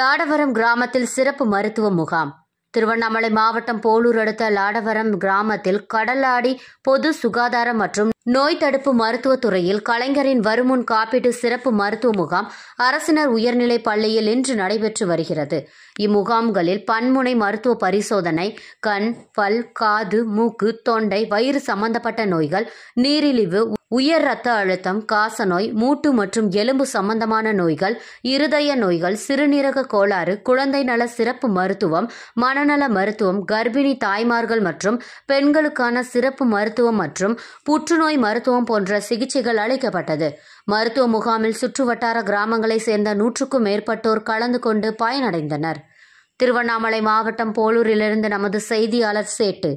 லாடவரம் கிராமத்தில் சிறப்பு மருத்துவ முகாம் திருவண்ணாமலை மாவட்டம் போலூர் அடுத்த லாடவரம் கிராமத்தில் கடலாடி பொது சுகாதாரம் மற்றும் நோய் தடுப்பு மருத்துவத்துறையில் கலைஞரின் வருமுன் காப்பீட்டு சிறப்பு மருத்துவ முகாம் அரசினர் உயர்நிலைப் பள்ளியில் இன்று நடைபெற்று வருகிறது இம்முகாம்களில் பன்முனை மருத்துவ பரிசோதனை கண் பல் காது மூக்கு தொண்டை வயிறு சம்பந்தப்பட்ட நோய்கள் நீரிழிவு உயர் இரத்த அழுத்தம் காசநோய் மூட்டு மற்றும் எலும்பு சம்பந்தமான நோய்கள் இருதய நோய்கள் சிறுநீரக கோளாறு குழந்தை நல சிறப்பு மருத்துவம் மனநல மருத்துவம் கர்ப்பிணி தாய்மார்கள் மற்றும் பெண்களுக்கான சிறப்பு மருத்துவம் மற்றும் புற்றுநோய் புற்றுநோய் மருத்துவம் போன்ற சிகிச்சைகள் அளிக்கப்பட்டது மருத்துவ முகாமில் சுற்றுவட்டார கிராமங்களை சேர்ந்த நூற்றுக்கும் மேற்பட்டோர் கலந்து கொண்டு பயனடைந்தனர் திருவண்ணாமலை மாவட்டம் போலூரிலிருந்து நமது செய்தியாளர் சேட்டு